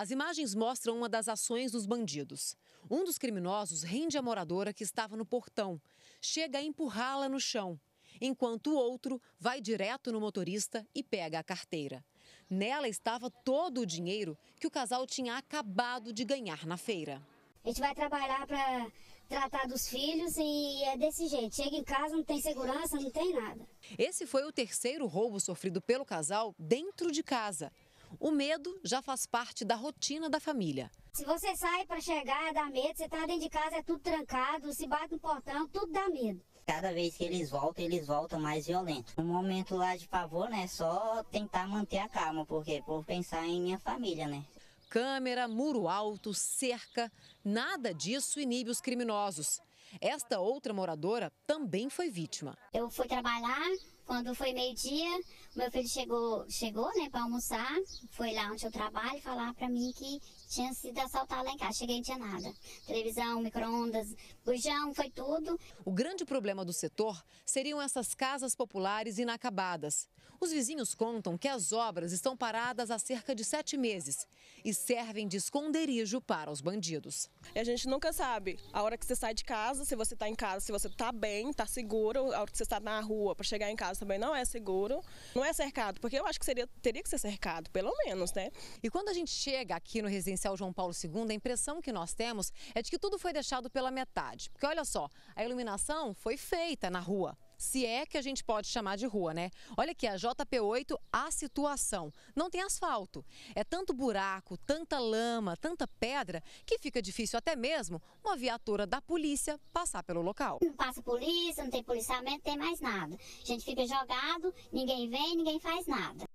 As imagens mostram uma das ações dos bandidos. Um dos criminosos rende a moradora que estava no portão, chega a empurrá-la no chão, enquanto o outro vai direto no motorista e pega a carteira. Nela estava todo o dinheiro que o casal tinha acabado de ganhar na feira. A gente vai trabalhar para tratar dos filhos e é desse jeito. Chega em casa, não tem segurança, não tem nada. Esse foi o terceiro roubo sofrido pelo casal dentro de casa. O medo já faz parte da rotina da família. Se você sai para chegar, dá medo. Você está dentro de casa, é tudo trancado. Se bate no portão, tudo dá medo. Cada vez que eles voltam, eles voltam mais violentos. Um momento lá de pavor, né? Só tentar manter a calma, porque por pensar em minha família, né? Câmera, muro alto, cerca, nada disso inibe os criminosos. Esta outra moradora também foi vítima. Eu fui trabalhar, quando foi meio-dia, meu filho chegou, chegou, né, para almoçar, foi lá onde eu trabalho falar para mim que tinha sido assaltado lá em casa. Cheguei, não tinha nada. Televisão, micro-ondas, bujão, foi tudo. O grande problema do setor seriam essas casas populares inacabadas. Os vizinhos contam que as obras estão paradas há cerca de sete meses e servem de esconderijo para os bandidos. E a gente nunca sabe a hora que você sai de casa, se você está em casa, se você está bem, está seguro, a hora que você está na rua para chegar em casa também não é seguro. Não é cercado, porque eu acho que seria, teria que ser cercado, pelo menos, né? E quando a gente chega aqui no residencial João Paulo II, a impressão que nós temos é de que tudo foi deixado pela metade. Porque olha só, a iluminação foi feita na rua, se é que a gente pode chamar de rua, né? Olha aqui, a JP8, a situação. Não tem asfalto. É tanto buraco, tanta lama, tanta pedra, que fica difícil até mesmo uma viatura da polícia passar pelo local. Não passa polícia, não tem policiamento, não tem mais nada. A gente fica jogado, ninguém vem, ninguém faz nada.